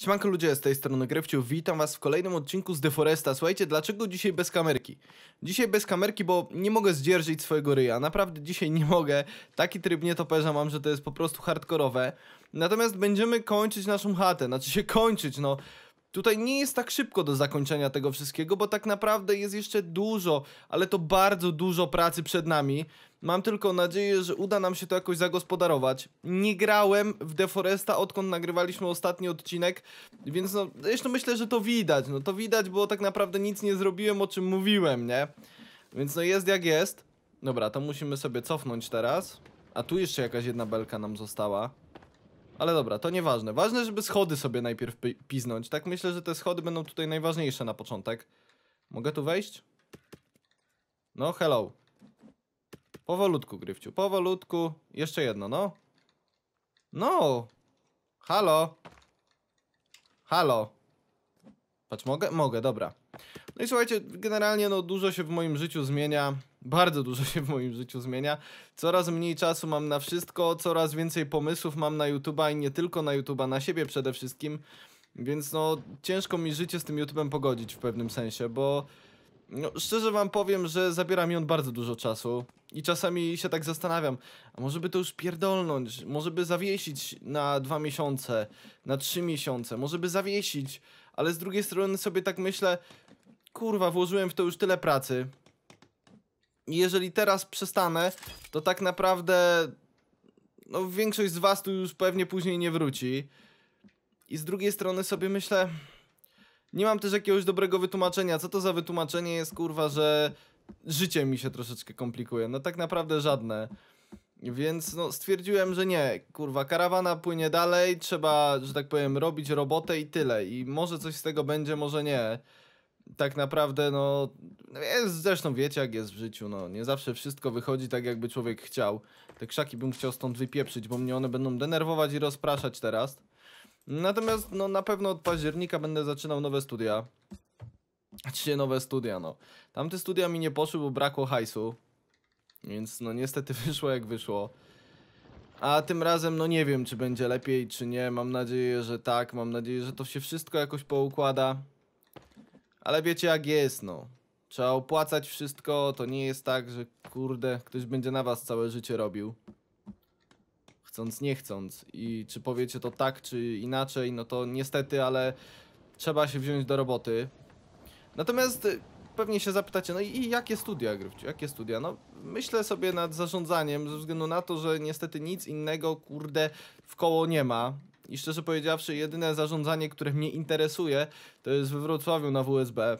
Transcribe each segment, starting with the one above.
Siemanko ludzie, z tej strony Grefciu, witam was w kolejnym odcinku z Deforesta. Słuchajcie, dlaczego dzisiaj bez kamerki? Dzisiaj bez kamerki, bo nie mogę zdzierżyć swojego ryja, naprawdę dzisiaj nie mogę. Taki tryb nietoperza mam, że to jest po prostu hardkorowe. Natomiast będziemy kończyć naszą chatę, znaczy się kończyć, no... Tutaj nie jest tak szybko do zakończenia tego wszystkiego, bo tak naprawdę jest jeszcze dużo, ale to bardzo dużo pracy przed nami. Mam tylko nadzieję, że uda nam się to jakoś zagospodarować. Nie grałem w Deforesta odkąd nagrywaliśmy ostatni odcinek, więc no, zresztą myślę, że to widać. No to widać, bo tak naprawdę nic nie zrobiłem, o czym mówiłem, nie? Więc no jest jak jest. Dobra, to musimy sobie cofnąć teraz. A tu jeszcze jakaś jedna belka nam została. Ale dobra, to nieważne. Ważne, żeby schody sobie najpierw pi piznąć. Tak myślę, że te schody będą tutaj najważniejsze na początek. Mogę tu wejść? No, hello. Powolutku, Gryfciu, powolutku. Jeszcze jedno, no. No. Halo. Halo. Patrz, mogę? Mogę, dobra. No i słuchajcie, generalnie no dużo się w moim życiu zmienia. Bardzo dużo się w moim życiu zmienia. Coraz mniej czasu mam na wszystko, coraz więcej pomysłów mam na YouTube'a i nie tylko na YouTube'a, na siebie przede wszystkim. Więc no, ciężko mi życie z tym YouTube'em pogodzić w pewnym sensie, bo no, szczerze wam powiem, że zabiera mi on bardzo dużo czasu i czasami się tak zastanawiam, a może by to już pierdolnąć, może by zawiesić na dwa miesiące, na trzy miesiące, może by zawiesić, ale z drugiej strony sobie tak myślę, kurwa, włożyłem w to już tyle pracy, jeżeli teraz przestanę, to tak naprawdę no, większość z was tu już pewnie później nie wróci. I z drugiej strony sobie myślę, nie mam też jakiegoś dobrego wytłumaczenia. Co to za wytłumaczenie jest, kurwa, że życie mi się troszeczkę komplikuje? No tak naprawdę żadne. Więc no, stwierdziłem, że nie, kurwa, karawana płynie dalej, trzeba, że tak powiem, robić robotę i tyle. I może coś z tego będzie, może nie tak naprawdę, no, jest, zresztą wiecie, jak jest w życiu, no, nie zawsze wszystko wychodzi tak, jakby człowiek chciał. Te krzaki bym chciał stąd wypieprzyć, bo mnie one będą denerwować i rozpraszać teraz. Natomiast, no, na pewno od października będę zaczynał nowe studia. Znaczy, nowe studia, no. Tamte studia mi nie poszły, bo brakło hajsu. Więc, no, niestety wyszło jak wyszło. A tym razem, no nie wiem, czy będzie lepiej, czy nie. Mam nadzieję, że tak. Mam nadzieję, że to się wszystko jakoś poukłada. Ale wiecie jak jest, no. Trzeba opłacać wszystko, to nie jest tak, że kurde, ktoś będzie na was całe życie robił. Chcąc, nie chcąc. I czy powiecie to tak, czy inaczej, no to niestety, ale trzeba się wziąć do roboty. Natomiast y, pewnie się zapytacie, no i, jakie studia, Gryfciu, jakie studia? No myślę sobie nad zarządzaniem ze względu na to, że niestety nic innego, kurde, w koło nie ma i szczerze powiedziawszy, jedyne zarządzanie, które mnie interesuje, to jest we Wrocławiu na WSB,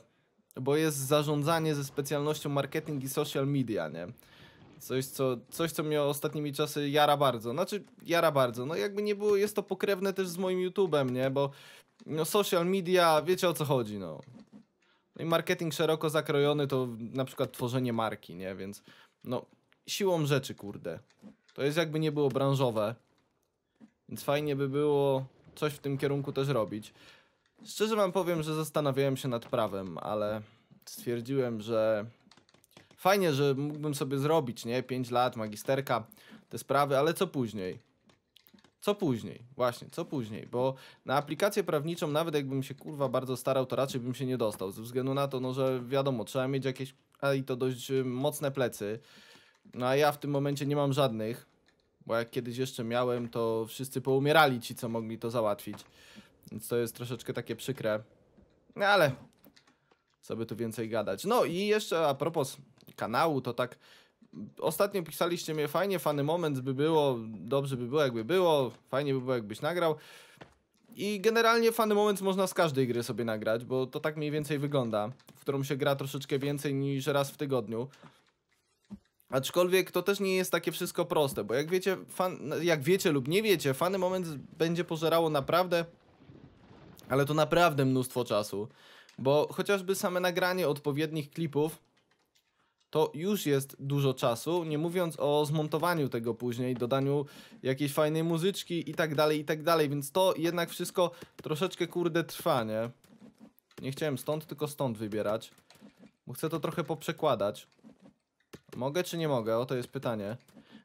bo jest zarządzanie ze specjalnością marketing i social media, nie? Coś co, coś, co mnie ostatnimi czasy jara bardzo. Znaczy, jara bardzo. No jakby nie było, jest to pokrewne też z moim YouTube'em, nie? Bo no, social media, wiecie o co chodzi, no. No i marketing szeroko zakrojony to na przykład tworzenie marki, nie? Więc no, siłą rzeczy, kurde. To jest jakby nie było branżowe. Więc fajnie by było coś w tym kierunku też robić. Szczerze wam powiem, że zastanawiałem się nad prawem, ale stwierdziłem, że fajnie, że mógłbym sobie zrobić, nie? 5 lat, magisterka, te sprawy, ale co później? Co później? Właśnie, co później? Bo na aplikację prawniczą, nawet jakbym się kurwa bardzo starał, to raczej bym się nie dostał. Ze względu na to, no, że wiadomo, trzeba mieć jakieś, a i to dość y, mocne plecy. No a ja w tym momencie nie mam żadnych. Bo jak kiedyś jeszcze miałem, to wszyscy poumierali ci, co mogli to załatwić. Więc to jest troszeczkę takie przykre. No ale co by tu więcej gadać. No i jeszcze a propos kanału, to tak ostatnio pisaliście mnie fajnie, fany moment by było, dobrze by było jakby było, fajnie by było jakbyś nagrał. I generalnie fany moment można z każdej gry sobie nagrać, bo to tak mniej więcej wygląda, w którą się gra troszeczkę więcej niż raz w tygodniu. Aczkolwiek to też nie jest takie wszystko proste, bo jak wiecie, fan, jak wiecie lub nie wiecie, fany moment będzie pożerało naprawdę, ale to naprawdę mnóstwo czasu, bo chociażby same nagranie odpowiednich klipów to już jest dużo czasu, nie mówiąc o zmontowaniu tego później, dodaniu jakiejś fajnej muzyczki i tak dalej, i tak dalej, więc to jednak wszystko troszeczkę kurde trwa, nie? Nie chciałem stąd, tylko stąd wybierać, bo chcę to trochę poprzekładać. Mogę czy nie mogę? Oto jest pytanie.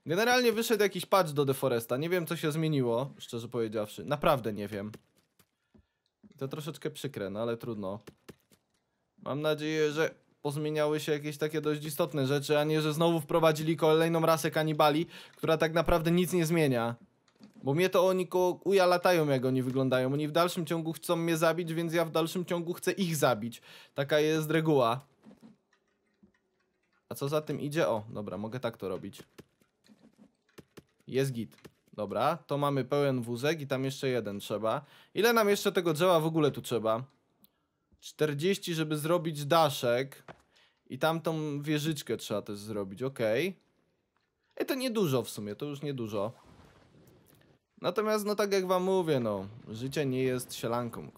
Generalnie wyszedł jakiś patch do Deforesta. Nie wiem, co się zmieniło, szczerze powiedziawszy. Naprawdę nie wiem. To troszeczkę przykre, no ale trudno. Mam nadzieję, że pozmieniały się jakieś takie dość istotne rzeczy, a nie, że znowu wprowadzili kolejną rasę kanibali, która tak naprawdę nic nie zmienia. Bo mnie to oni koło uja latają, jak oni wyglądają. Oni w dalszym ciągu chcą mnie zabić, więc ja w dalszym ciągu chcę ich zabić. Taka jest reguła. A co za tym idzie? O, dobra, mogę tak to robić. Jest git. Dobra, to mamy pełen wózek i tam jeszcze jeden trzeba. Ile nam jeszcze tego drzewa w ogóle tu trzeba? 40, żeby zrobić daszek. I tamtą wieżyczkę trzeba też zrobić, ok. I to niedużo w sumie, to już niedużo. Natomiast, no tak jak wam mówię, no, życie nie jest sielanką.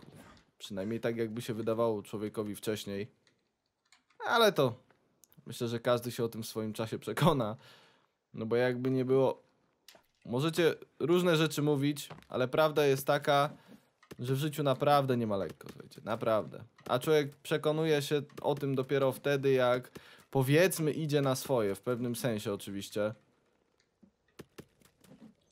Przynajmniej tak jakby się wydawało człowiekowi wcześniej. Ale to Myślę, że każdy się o tym w swoim czasie przekona. No bo jakby nie było. Możecie różne rzeczy mówić, ale prawda jest taka, że w życiu naprawdę nie ma lekko, słuchajcie, naprawdę. A człowiek przekonuje się o tym dopiero wtedy, jak powiedzmy idzie na swoje, w pewnym sensie oczywiście.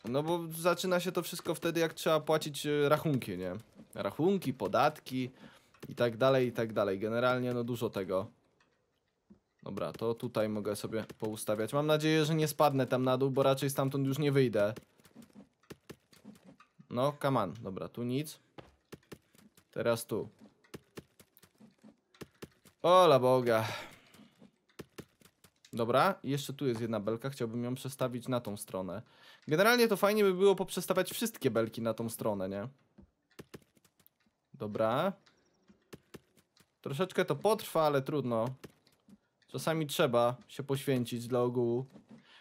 No bo zaczyna się to wszystko wtedy, jak trzeba płacić e, rachunki, nie? Rachunki, podatki i tak dalej, i tak dalej. Generalnie no dużo tego. Dobra, to tutaj mogę sobie poustawiać. Mam nadzieję, że nie spadnę tam na dół, bo raczej stamtąd już nie wyjdę. No, come on. Dobra, tu nic. Teraz tu. Ola Boga. Dobra, jeszcze tu jest jedna belka, chciałbym ją przestawić na tą stronę. Generalnie to fajnie by było poprzestawiać wszystkie belki na tą stronę, nie? Dobra. Troszeczkę to potrwa, ale trudno. Czasami trzeba się poświęcić dla ogółu.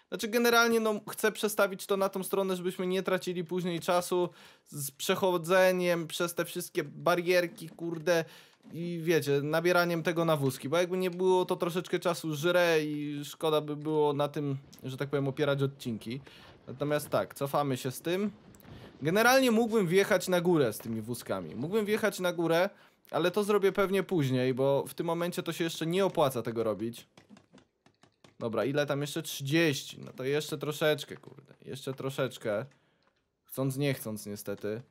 Znaczy generalnie no, chcę przestawić to na tą stronę, żebyśmy nie tracili później czasu z przechodzeniem przez te wszystkie barierki, kurde i wiecie, nabieraniem tego na wózki, bo jakby nie było to troszeczkę czasu żre i szkoda by było na tym, że tak powiem, opierać odcinki. Natomiast tak, cofamy się z tym. Generalnie mógłbym wjechać na górę z tymi wózkami. Mógłbym wjechać na górę, ale to zrobię pewnie później, bo w tym momencie to się jeszcze nie opłaca tego robić. Dobra, ile tam jeszcze? 30. No to jeszcze troszeczkę, kurde. Jeszcze troszeczkę. Chcąc, nie chcąc, niestety.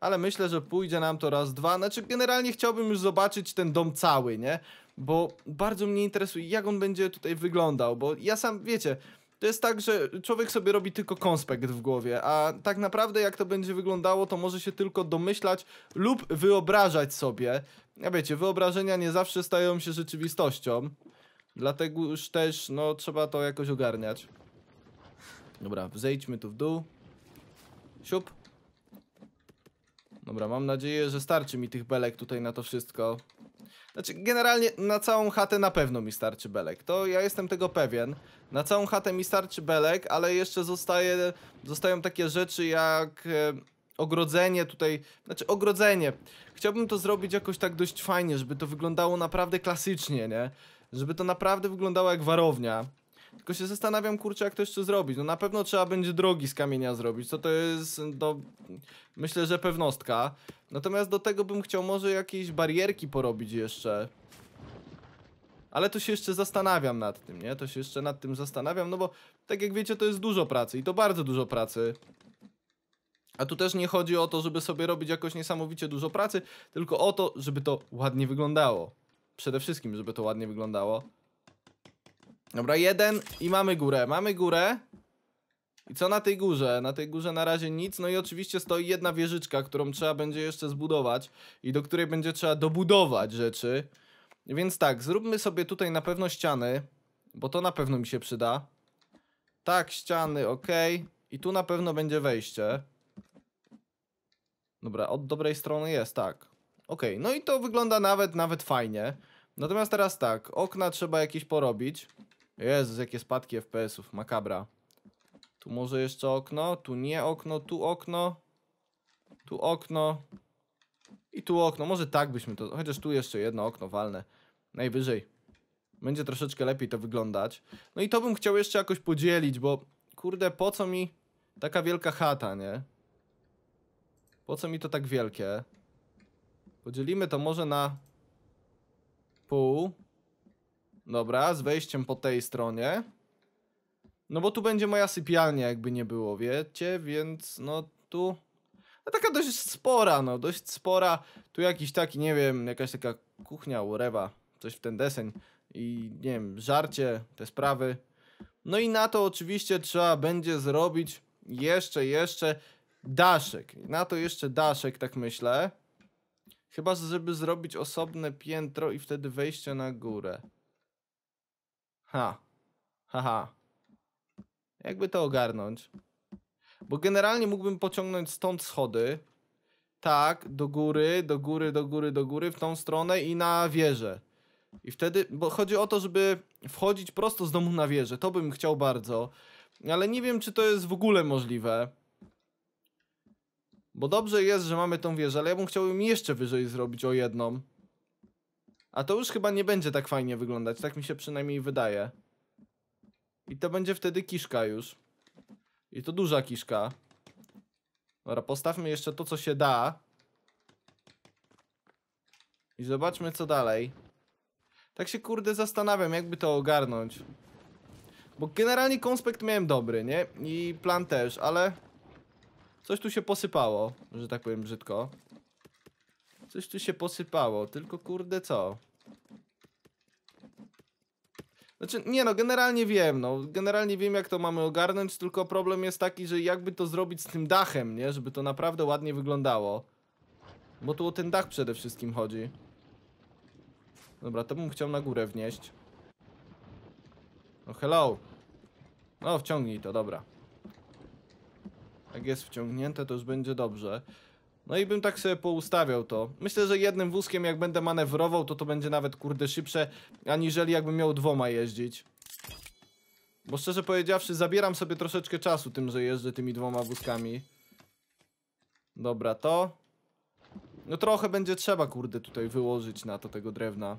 Ale myślę, że pójdzie nam to raz, dwa. Znaczy, generalnie chciałbym już zobaczyć ten dom cały, nie? Bo bardzo mnie interesuje, jak on będzie tutaj wyglądał. Bo ja sam, wiecie, to jest tak, że człowiek sobie robi tylko konspekt w głowie, a tak naprawdę jak to będzie wyglądało, to może się tylko domyślać lub wyobrażać sobie. Ja wiecie, wyobrażenia nie zawsze stają się rzeczywistością, dlatego już też, no, trzeba to jakoś ogarniać. Dobra, zejdźmy tu w dół. Siup. Dobra, mam nadzieję, że starczy mi tych belek tutaj na to wszystko. Znaczy, generalnie na całą chatę na pewno mi starczy belek. To ja jestem tego pewien. Na całą chatę mi starczy belek, ale jeszcze zostaje, zostają takie rzeczy jak e, ogrodzenie tutaj, znaczy ogrodzenie. Chciałbym to zrobić jakoś tak dość fajnie, żeby to wyglądało naprawdę klasycznie, nie? Żeby to naprawdę wyglądało jak warownia. Tylko się zastanawiam, kurczę, jak to jeszcze zrobić. No na pewno trzeba będzie drogi z kamienia zrobić, co to jest, no, myślę, że pewnostka. Natomiast do tego bym chciał może jakieś barierki porobić jeszcze. Ale to się jeszcze zastanawiam nad tym, nie? To się jeszcze nad tym zastanawiam, no bo tak jak wiecie, to jest dużo pracy i to bardzo dużo pracy. A tu też nie chodzi o to, żeby sobie robić jakoś niesamowicie dużo pracy, tylko o to, żeby to ładnie wyglądało. Przede wszystkim, żeby to ładnie wyglądało. Dobra, jeden i mamy górę, mamy górę. I co na tej górze? Na tej górze na razie nic, no i oczywiście stoi jedna wieżyczka, którą trzeba będzie jeszcze zbudować i do której będzie trzeba dobudować rzeczy. Więc tak, zróbmy sobie tutaj na pewno ściany, bo to na pewno mi się przyda. Tak, ściany, ok. I tu na pewno będzie wejście. Dobra, od dobrej strony jest, tak. Ok, no i to wygląda nawet, nawet fajnie. Natomiast teraz tak, okna trzeba jakieś porobić. Jezus, jakie spadki FPS-ów, makabra. Tu może jeszcze okno, tu nie okno, tu okno. Tu okno. I tu okno, może tak byśmy to... Chociaż tu jeszcze jedno okno walne. Najwyżej. Będzie troszeczkę lepiej to wyglądać. No i to bym chciał jeszcze jakoś podzielić, bo... Kurde, po co mi taka wielka chata, nie? Po co mi to tak wielkie? Podzielimy to może na pół. Dobra, z wejściem po tej stronie. No bo tu będzie moja sypialnia, jakby nie było, wiecie? Więc no tu... No taka dość spora, no, dość spora. Tu jakiś taki, nie wiem, jakaś taka kuchnia, urewa, coś w ten deseń. I nie wiem, żarcie, te sprawy. No i na to oczywiście trzeba będzie zrobić jeszcze, jeszcze daszek. Na to jeszcze daszek, tak myślę. Chyba, żeby zrobić osobne piętro i wtedy wejście na górę. Ha. Haha. Jakby to ogarnąć. Bo generalnie mógłbym pociągnąć stąd schody. Tak, do góry, do góry, do góry, do góry, w tą stronę i na wieżę. I wtedy, bo chodzi o to, żeby wchodzić prosto z domu na wieżę. To bym chciał bardzo. Ale nie wiem, czy to jest w ogóle możliwe. Bo dobrze jest, że mamy tą wieżę, ale ja bym chciał jeszcze wyżej zrobić o jedną. A to już chyba nie będzie tak fajnie wyglądać, tak mi się przynajmniej wydaje. I to będzie wtedy kiszka już. I to duża kiszka. Dobra, postawmy jeszcze to, co się da. I zobaczmy, co dalej. Tak się kurde zastanawiam, jakby to ogarnąć. Bo generalnie konspekt miałem dobry, nie? I plan też, ale... Coś tu się posypało, że tak powiem brzydko. Coś tu się posypało, tylko kurde co? Znaczy, nie no, generalnie wiem, no, generalnie wiem jak to mamy ogarnąć, tylko problem jest taki, że jakby to zrobić z tym dachem, nie? Żeby to naprawdę ładnie wyglądało. Bo tu o ten dach przede wszystkim chodzi. Dobra, to bym chciał na górę wnieść. No hello. No, wciągnij to, dobra. Jak jest wciągnięte, to już będzie dobrze. No i bym tak sobie poustawiał to. Myślę, że jednym wózkiem jak będę manewrował, to to będzie nawet kurde szybsze, aniżeli jakbym miał dwoma jeździć. Bo szczerze powiedziawszy, zabieram sobie troszeczkę czasu tym, że jeżdżę tymi dwoma wózkami. Dobra, to... No trochę będzie trzeba, kurde, tutaj wyłożyć na to tego drewna.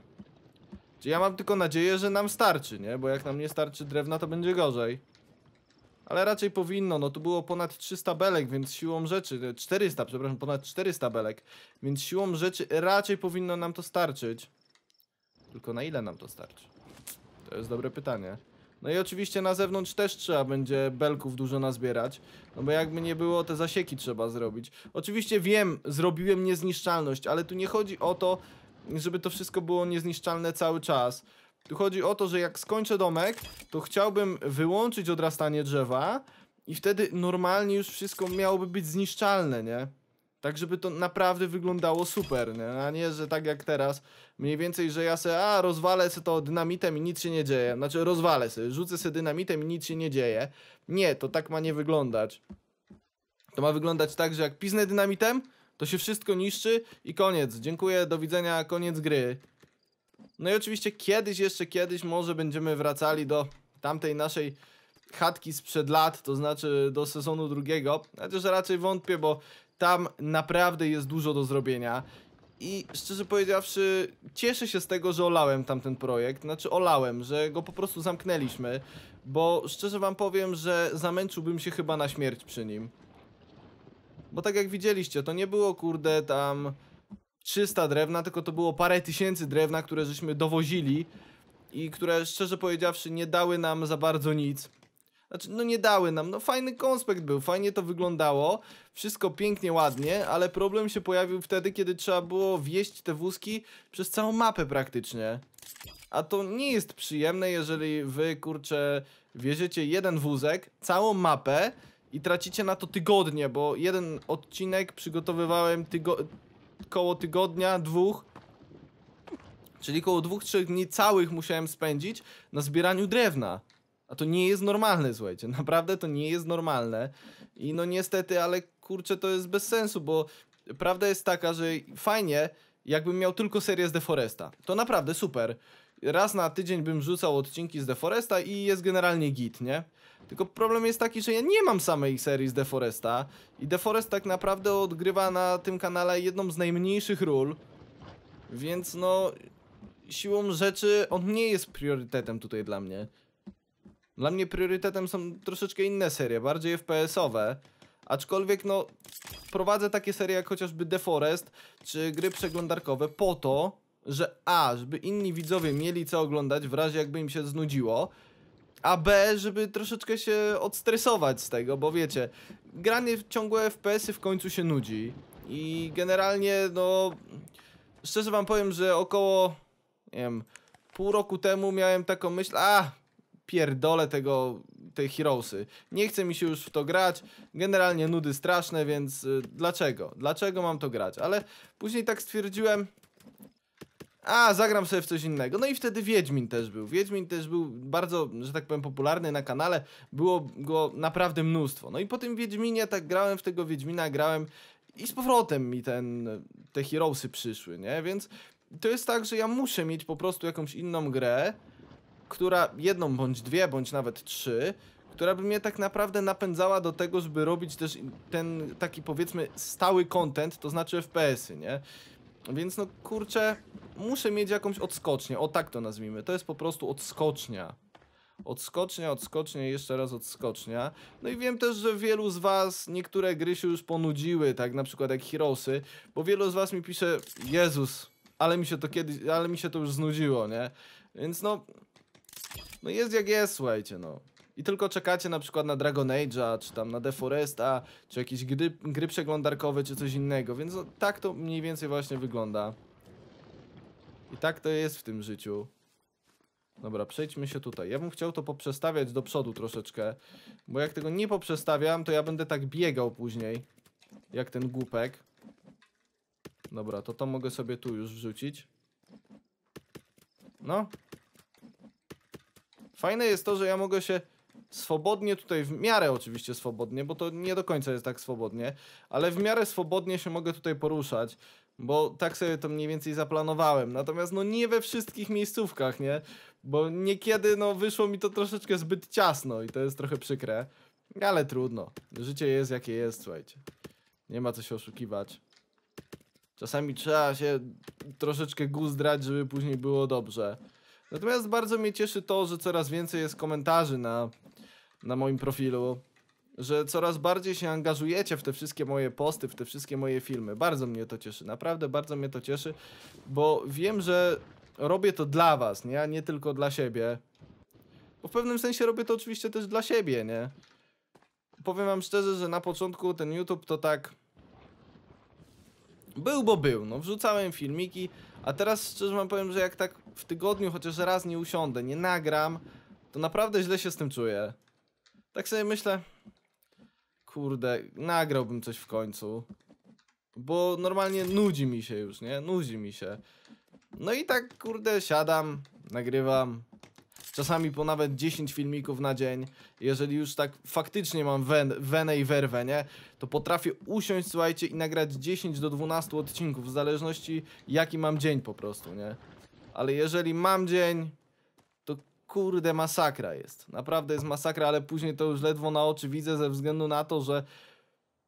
Ja mam tylko nadzieję, że nam starczy, nie? Bo jak nam nie starczy drewna, to będzie gorzej. Ale raczej powinno, no tu było ponad 300 belek, więc siłą rzeczy, 400, e, przepraszam, ponad 400 belek, więc siłą rzeczy raczej powinno nam to starczyć. Tylko na ile nam to starczy? To jest dobre pytanie. No i oczywiście na zewnątrz też trzeba będzie belków dużo nazbierać, no bo jakby nie było, te zasieki trzeba zrobić. Oczywiście wiem, zrobiłem niezniszczalność, ale tu nie chodzi o to, żeby to wszystko było niezniszczalne cały czas. Tu chodzi o to, że jak skończę domek, to chciałbym wyłączyć odrastanie drzewa i wtedy normalnie już wszystko miałoby być zniszczalne, nie? Tak, żeby to naprawdę wyglądało super, nie? a nie, że tak jak teraz, mniej więcej, że ja se, a rozwalę se to dynamitem i nic się nie dzieje. Znaczy, rozwalę se, rzucę se dynamitem i nic się nie dzieje. Nie, to tak ma nie wyglądać. To ma wyglądać tak, że jak piznę dynamitem, to się wszystko niszczy i koniec. Dziękuję, do widzenia, koniec gry. No i oczywiście kiedyś, jeszcze kiedyś może będziemy wracali do tamtej naszej chatki sprzed lat, to znaczy do sezonu drugiego, chociaż raczej wątpię, bo tam naprawdę jest dużo do zrobienia. I szczerze powiedziawszy, cieszę się z tego, że olałem tamten projekt. Znaczy, olałem, że go po prostu zamknęliśmy, bo szczerze wam powiem, że zamęczyłbym się chyba na śmierć przy nim. Bo tak jak widzieliście, to nie było kurde tam 300 drewna, tylko to było parę tysięcy drewna, które żeśmy dowozili i które szczerze powiedziawszy nie dały nam za bardzo nic. Znaczy, no nie dały nam, no fajny konspekt był, fajnie to wyglądało, wszystko pięknie, ładnie, ale problem się pojawił wtedy, kiedy trzeba było wieść te wózki przez całą mapę praktycznie. A to nie jest przyjemne, jeżeli wy, kurczę, wieziecie jeden wózek, całą mapę i tracicie na to tygodnie, bo jeden odcinek przygotowywałem tygo koło tygodnia, dwóch, czyli koło dwóch, trzech dni całych musiałem spędzić na zbieraniu drewna. A to nie jest normalne, słuchajcie, naprawdę to nie jest normalne. I no niestety, ale kurczę, to jest bez sensu, bo prawda jest taka, że fajnie, jakbym miał tylko serię z Deforesta. To naprawdę super. Raz na tydzień bym rzucał odcinki z Deforesta i jest generalnie git, nie? Tylko problem jest taki, że ja nie mam samej serii z Deforesta i Deforest tak naprawdę odgrywa na tym kanale jedną z najmniejszych ról, więc no siłą rzeczy on nie jest priorytetem tutaj dla mnie. Dla mnie priorytetem są troszeczkę inne serie, bardziej FPS-owe. Aczkolwiek no, prowadzę takie serie jak chociażby Deforest czy gry przeglądarkowe po to, że a, żeby inni widzowie mieli co oglądać w razie jakby im się znudziło, a B, żeby troszeczkę się odstresować z tego, bo wiecie, granie w ciągłe FPS-y w końcu się nudzi i generalnie, no, szczerze wam powiem, że około, nie wiem, pół roku temu miałem taką myśl, a, pierdolę tego, tej Heroesy, nie chce mi się już w to grać, generalnie nudy straszne, więc y, dlaczego, dlaczego mam to grać, ale później tak stwierdziłem, a zagram sobie w coś innego. No i wtedy Wiedźmin też był. Wiedźmin też był bardzo, że tak powiem, popularny na kanale. Było go naprawdę mnóstwo. No i po tym Wiedźminie tak grałem w tego Wiedźmina, grałem i z powrotem mi ten, te Heroesy przyszły, nie? Więc to jest tak, że ja muszę mieć po prostu jakąś inną grę, która jedną bądź dwie, bądź nawet trzy, która by mnie tak naprawdę napędzała do tego, żeby robić też ten taki powiedzmy stały content, to znaczy FPS-y, nie? Więc no kurczę, muszę mieć jakąś odskocznię, o tak to nazwijmy. To jest po prostu odskocznia. Odskocznia, odskocznia jeszcze raz odskocznia. No i wiem też, że wielu z was niektóre gry się już ponudziły, tak na przykład jak Hirosy, bo wielu z was mi pisze, Jezus, ale mi się to kiedyś, ale mi się to już znudziło, nie? Więc no, no jest jak jest, słuchajcie, no i tylko czekacie na przykład na Dragon Age'a, czy tam na Forest'a, czy jakieś gry, gry przeglądarkowe, czy coś innego, więc no, tak to mniej więcej właśnie wygląda. I tak to jest w tym życiu. Dobra, przejdźmy się tutaj. Ja bym chciał to poprzestawiać do przodu troszeczkę, bo jak tego nie poprzestawiam, to ja będę tak biegał później, jak ten głupek. Dobra, to to mogę sobie tu już wrzucić. No. Fajne jest to, że ja mogę się swobodnie tutaj, w miarę oczywiście swobodnie, bo to nie do końca jest tak swobodnie, ale w miarę swobodnie się mogę tutaj poruszać, bo tak sobie to mniej więcej zaplanowałem. Natomiast no nie we wszystkich miejscówkach, nie? Bo niekiedy no wyszło mi to troszeczkę zbyt ciasno i to jest trochę przykre, ale trudno. Życie jest jakie jest, słuchajcie. Nie ma co się oszukiwać. Czasami trzeba się troszeczkę guzdrać, żeby później było dobrze. Natomiast bardzo mnie cieszy to, że coraz więcej jest komentarzy na na moim profilu, że coraz bardziej się angażujecie w te wszystkie moje posty, w te wszystkie moje filmy. Bardzo mnie to cieszy, naprawdę bardzo mnie to cieszy, bo wiem, że robię to dla was, nie? A nie tylko dla siebie. Bo w pewnym sensie robię to oczywiście też dla siebie, nie? Powiem wam szczerze, że na początku ten YouTube to tak... Był, bo był, no wrzucałem filmiki, a teraz szczerze wam powiem, że jak tak w tygodniu chociaż raz nie usiądę, nie nagram, to naprawdę źle się z tym czuję tak sobie myślę, kurde, nagrałbym coś w końcu. Bo normalnie nudzi mi się już, nie? Nudzi mi się. No i tak, kurde, siadam, nagrywam. Czasami po nawet 10 filmików na dzień. Jeżeli już tak faktycznie mam wen, wenę i werwę, nie? To potrafię usiąść, słuchajcie, i nagrać 10 do 12 odcinków, w zależności jaki mam dzień po prostu, nie? Ale jeżeli mam dzień, kurde, masakra jest. Naprawdę jest masakra, ale później to już ledwo na oczy widzę ze względu na to, że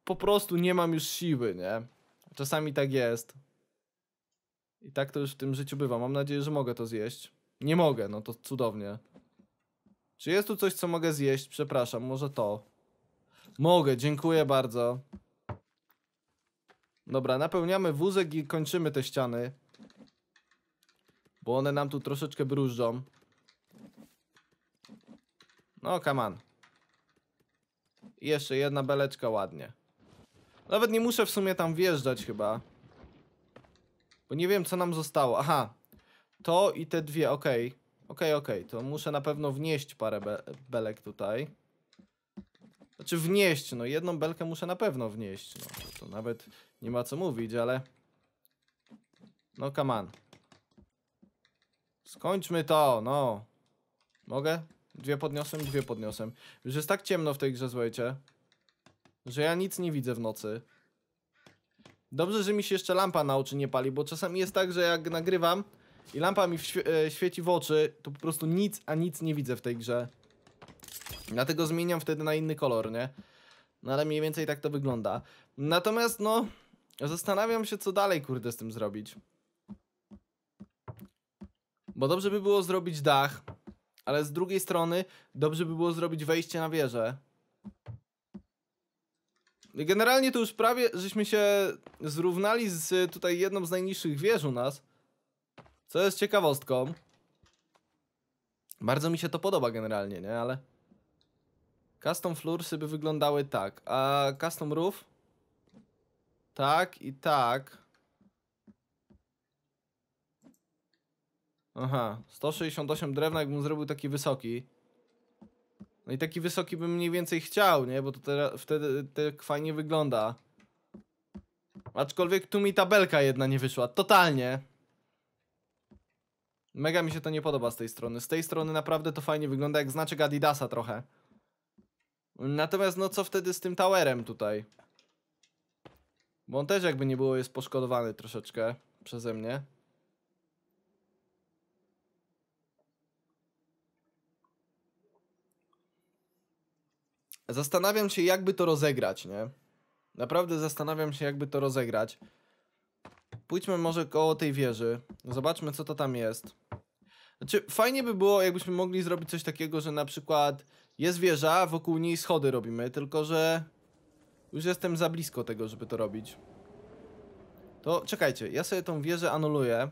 po prostu nie mam już siły, nie? Czasami tak jest. I tak to już w tym życiu bywa. Mam nadzieję, że mogę to zjeść. Nie mogę, no to cudownie. Czy jest tu coś, co mogę zjeść? Przepraszam, może to. Mogę, dziękuję bardzo. Dobra, napełniamy wózek i kończymy te ściany. Bo one nam tu troszeczkę brużdżą. No, come on. jeszcze jedna beleczka ładnie. Nawet nie muszę w sumie tam wjeżdżać chyba. Bo nie wiem, co nam zostało. Aha. To i te dwie, okej. Okay. Okej, okay, okej. Okay. To muszę na pewno wnieść parę be belek tutaj. Znaczy wnieść, no jedną belkę muszę na pewno wnieść. No, to nawet nie ma co mówić, ale... No, come on. Skończmy to, no. Mogę? Dwie podniosłem, dwie podniosłem. Już jest tak ciemno w tej grze, słuchajcie, że ja nic nie widzę w nocy. Dobrze, że mi się jeszcze lampa na oczy nie pali, bo czasami jest tak, że jak nagrywam i lampa mi świe e, świeci w oczy, to po prostu nic, a nic nie widzę w tej grze. Dlatego zmieniam wtedy na inny kolor, nie? No ale mniej więcej tak to wygląda. Natomiast no, zastanawiam się co dalej kurde z tym zrobić. Bo dobrze by było zrobić dach, ale z drugiej strony dobrze by było zrobić wejście na wieżę. Generalnie to już prawie żeśmy się zrównali z tutaj jedną z najniższych wież u nas. Co jest ciekawostką. Bardzo mi się to podoba generalnie, nie? Ale... Custom floorsy by wyglądały tak, a custom roof... Tak i tak. Aha, 168 drewna, jakbym zrobił taki wysoki. No i taki wysoki bym mniej więcej chciał, nie? Bo to teraz, wtedy tak fajnie wygląda. Aczkolwiek tu mi tabelka jedna nie wyszła, totalnie. Mega mi się to nie podoba z tej strony. Z tej strony naprawdę to fajnie wygląda, jak znaczek Adidasa trochę. Natomiast no co wtedy z tym towerem tutaj? Bo on też jakby nie było jest poszkodowany troszeczkę przeze mnie. Zastanawiam się, jakby to rozegrać, nie? Naprawdę zastanawiam się, jakby to rozegrać. Pójdźmy może koło tej wieży. Zobaczmy, co to tam jest. Znaczy, fajnie by było, jakbyśmy mogli zrobić coś takiego, że na przykład jest wieża, wokół niej schody robimy, tylko że już jestem za blisko tego, żeby to robić. To czekajcie, ja sobie tą wieżę anuluję.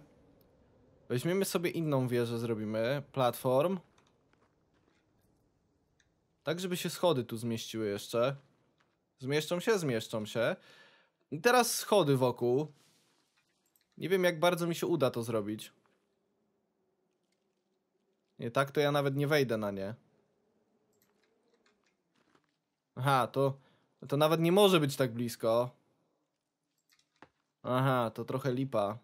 Weźmiemy sobie inną wieżę, zrobimy. Platform. Tak, żeby się schody tu zmieściły jeszcze. Zmieszczą się? Zmieszczą się. I teraz schody wokół. Nie wiem, jak bardzo mi się uda to zrobić. Nie tak, to ja nawet nie wejdę na nie. Aha, to... To nawet nie może być tak blisko. Aha, to trochę lipa.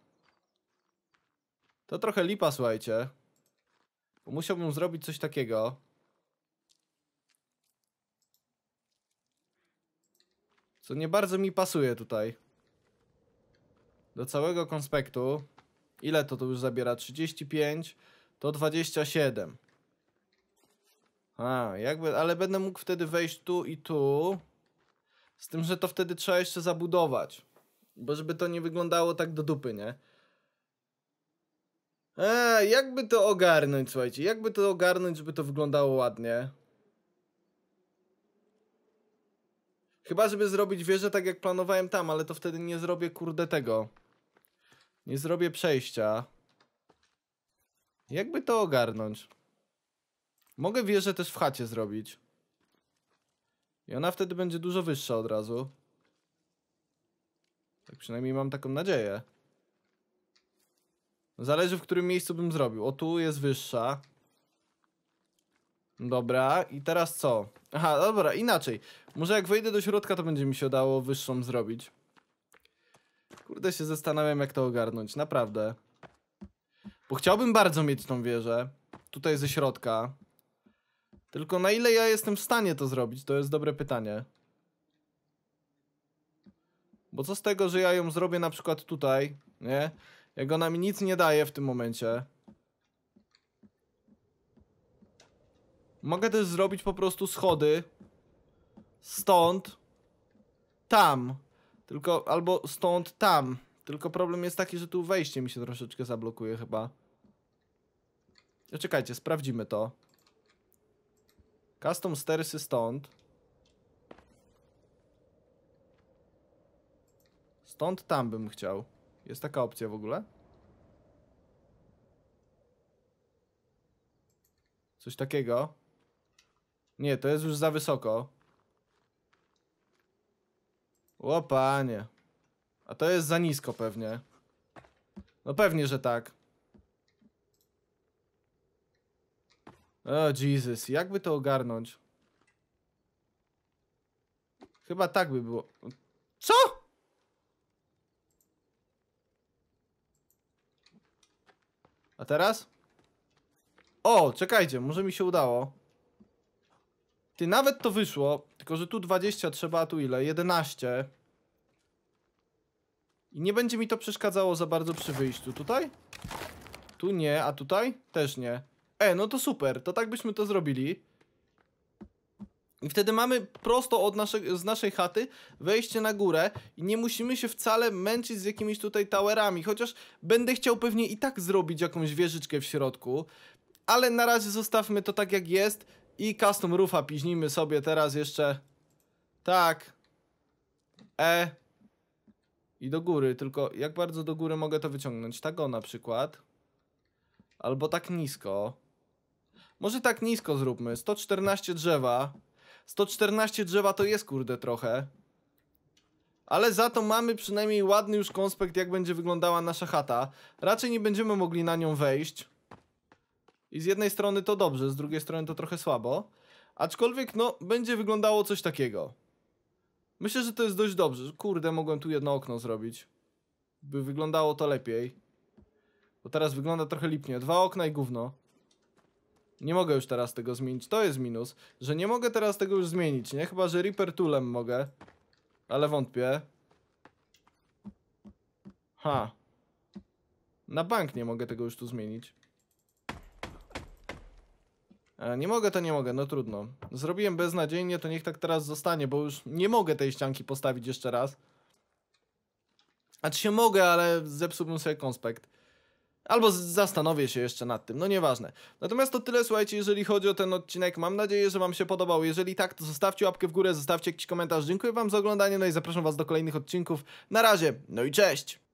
To trochę lipa, słuchajcie. musiałbym zrobić coś takiego. Co nie bardzo mi pasuje tutaj. Do całego konspektu. Ile to tu już zabiera? 35. To 27. A, jakby, ale będę mógł wtedy wejść tu i tu. Z tym, że to wtedy trzeba jeszcze zabudować. Bo żeby to nie wyglądało tak do dupy, nie? Eee, jakby to ogarnąć, słuchajcie, jakby to ogarnąć, żeby to wyglądało ładnie. Chyba, żeby zrobić wieżę tak jak planowałem tam, ale to wtedy nie zrobię kurde tego. Nie zrobię przejścia. Jakby to ogarnąć? Mogę wieżę też w chacie zrobić. I ona wtedy będzie dużo wyższa od razu. Tak przynajmniej mam taką nadzieję. Zależy w którym miejscu bym zrobił. O tu jest wyższa. Dobra, i teraz co? Aha, dobra, inaczej. Może jak wejdę do środka, to będzie mi się dało wyższą zrobić. Kurde, się zastanawiam, jak to ogarnąć, naprawdę. Bo chciałbym bardzo mieć tą wieżę. Tutaj ze środka. Tylko na ile ja jestem w stanie to zrobić, to jest dobre pytanie. Bo co z tego, że ja ją zrobię na przykład tutaj, nie? Jak ona mi nic nie daje w tym momencie. Mogę też zrobić po prostu schody. Stąd. Tam. Tylko, albo stąd tam. Tylko problem jest taki, że tu wejście mi się troszeczkę zablokuje chyba. Czekajcie, sprawdzimy to. Custom Sterysy stąd. Stąd tam bym chciał. Jest taka opcja w ogóle? Coś takiego. Nie, to jest już za wysoko. O A to jest za nisko pewnie. No pewnie, że tak. O Jesus, jakby to ogarnąć? Chyba tak by było. Co? A teraz? O, czekajcie, może mi się udało. Ty, nawet to wyszło, tylko że tu 20 trzeba, a tu ile? 11. I nie będzie mi to przeszkadzało za bardzo przy wyjściu. Tutaj? Tu nie, a tutaj? Też nie. E, no to super, to tak byśmy to zrobili. I wtedy mamy prosto od nasze, z naszej chaty wejście na górę i nie musimy się wcale męczyć z jakimiś tutaj towerami, chociaż będę chciał pewnie i tak zrobić jakąś wieżyczkę w środku, ale na razie zostawmy to tak jak jest. I custom roofa piźnimy sobie teraz jeszcze. Tak. E. I do góry, tylko jak bardzo do góry mogę to wyciągnąć? Tak o na przykład. Albo tak nisko. Może tak nisko zróbmy. 114 drzewa. 114 drzewa to jest kurde trochę. Ale za to mamy przynajmniej ładny już konspekt jak będzie wyglądała nasza chata. Raczej nie będziemy mogli na nią wejść. I z jednej strony to dobrze, z drugiej strony to trochę słabo. Aczkolwiek, no, będzie wyglądało coś takiego. Myślę, że to jest dość dobrze. Kurde, mogłem tu jedno okno zrobić. By wyglądało to lepiej. Bo teraz wygląda trochę lipnie. Dwa okna i gówno. Nie mogę już teraz tego zmienić. To jest minus, że nie mogę teraz tego już zmienić, nie? Chyba, że Reaper Toolem mogę. Ale wątpię. Ha. Na bank nie mogę tego już tu zmienić. E, nie mogę, to nie mogę, no trudno. Zrobiłem beznadziejnie, to niech tak teraz zostanie, bo już nie mogę tej ścianki postawić jeszcze raz. A czy się mogę, ale zepsułbym sobie konspekt. Albo zastanowię się jeszcze nad tym, no nieważne. Natomiast to tyle, słuchajcie, jeżeli chodzi o ten odcinek. Mam nadzieję, że wam się podobał. Jeżeli tak, to zostawcie łapkę w górę, zostawcie jakiś komentarz. Dziękuję wam za oglądanie, no i zapraszam was do kolejnych odcinków. Na razie, no i cześć!